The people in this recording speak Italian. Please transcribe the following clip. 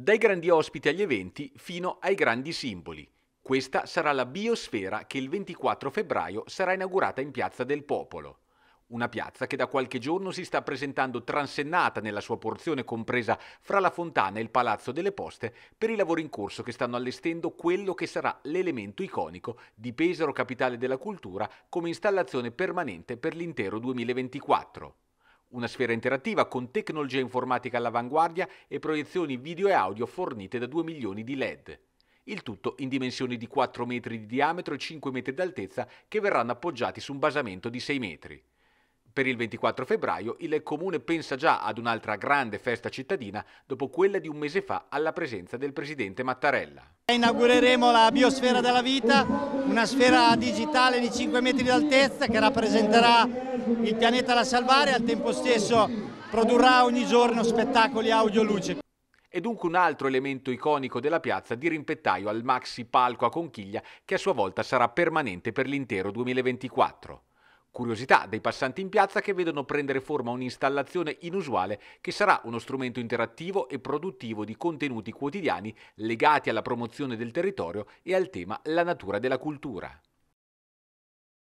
Dai grandi ospiti agli eventi fino ai grandi simboli. Questa sarà la biosfera che il 24 febbraio sarà inaugurata in Piazza del Popolo. Una piazza che da qualche giorno si sta presentando transennata nella sua porzione compresa fra la fontana e il Palazzo delle Poste per i lavori in corso che stanno allestendo quello che sarà l'elemento iconico di Pesaro Capitale della Cultura come installazione permanente per l'intero 2024. Una sfera interattiva con tecnologia informatica all'avanguardia e proiezioni video e audio fornite da 2 milioni di LED. Il tutto in dimensioni di 4 metri di diametro e 5 metri d'altezza che verranno appoggiati su un basamento di 6 metri. Per il 24 febbraio il comune pensa già ad un'altra grande festa cittadina dopo quella di un mese fa alla presenza del presidente Mattarella. Inaugureremo la biosfera della vita una sfera digitale di 5 metri d'altezza che rappresenterà il pianeta da salvare e al tempo stesso produrrà ogni giorno spettacoli audio-luce. E dunque un altro elemento iconico della piazza di rimpettaio al maxi palco a conchiglia che a sua volta sarà permanente per l'intero 2024. Curiosità dei passanti in piazza che vedono prendere forma un'installazione inusuale che sarà uno strumento interattivo e produttivo di contenuti quotidiani legati alla promozione del territorio e al tema La natura della cultura.